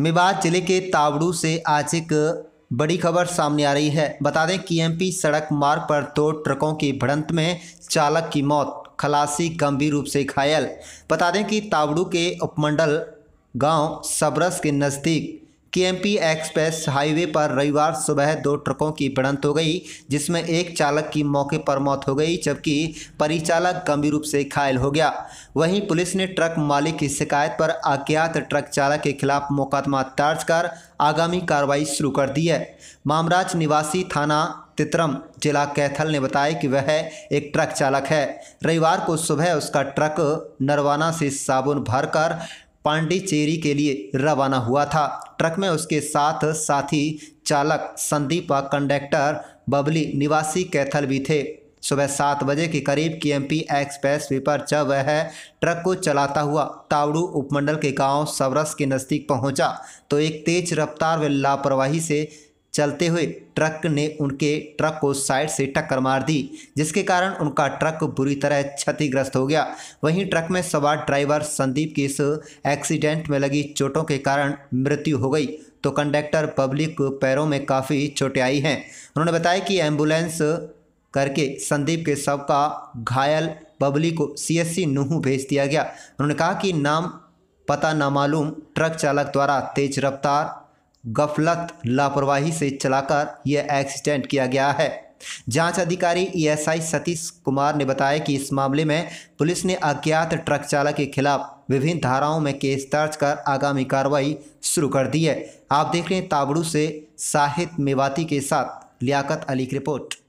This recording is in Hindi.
मेवात जिले के तावड़ू से आज एक बड़ी खबर सामने आ रही है बता दें कि एमपी सड़क मार्ग पर दो ट्रकों की भिड़ंत में चालक की मौत खलासी गंभीर रूप से घायल बता दें कि तावड़ू के उपमंडल गांव सबरस के नज़दीक केएमपी एक्सप्रेस हाईवे पर रविवार सुबह दो ट्रकों की भिड़ंत हो गई जिसमें एक चालक की मौके पर मौत हो गई जबकि परिचालक गंभीर रूप से घायल हो गया वहीं पुलिस ने ट्रक मालिक की शिकायत पर अज्ञात ट्रक चालक के खिलाफ मुकदमा दर्ज कर आगामी कार्रवाई शुरू कर दी है मामराज निवासी थाना तित्रम जिला कैथल ने बताया कि वह एक ट्रक चालक है रविवार को सुबह उसका ट्रक नरवाना से साबुन भरकर पांडिचेरी के लिए रवाना हुआ था ट्रक में उसके साथ साथी चालक संदीप और कंडक्टर बबली निवासी कैथल भी थे सुबह सात बजे के करीब के एम पी एक्सप्रेस वे पर जब वह ट्रक को चलाता हुआ तावड़ू उपमंडल के गांव सवरस के नज़दीक पहुंचा तो एक तेज रफ्तार व लापरवाही से चलते हुए ट्रक ने उनके ट्रक को साइड से टक्कर मार दी जिसके कारण उनका ट्रक बुरी तरह क्षतिग्रस्त हो गया वहीं ट्रक में सवार ड्राइवर संदीप की इस एक्सीडेंट में लगी चोटों के कारण मृत्यु हो गई तो कंडक्टर पब्लिक पैरों में काफ़ी चोटें आई हैं उन्होंने बताया कि एम्बुलेंस करके संदीप के सब का घायल पब्लिक को सीएससी नूह भेज दिया गया उन्होंने कहा कि नाम पता ना मालूम ट्रक चालक द्वारा तेज रफ्तार गफलत लापरवाही से चलाकर यह एक्सीडेंट किया गया है जांच अधिकारी ईएसआई e सतीश कुमार ने बताया कि इस मामले में पुलिस ने अज्ञात ट्रक चालक के खिलाफ विभिन्न धाराओं में केस दर्ज कर आगामी कार्रवाई शुरू कर दी है आप देख रहे हैं ताबड़ू से साहित मेवाती के साथ लियाकत अली की रिपोर्ट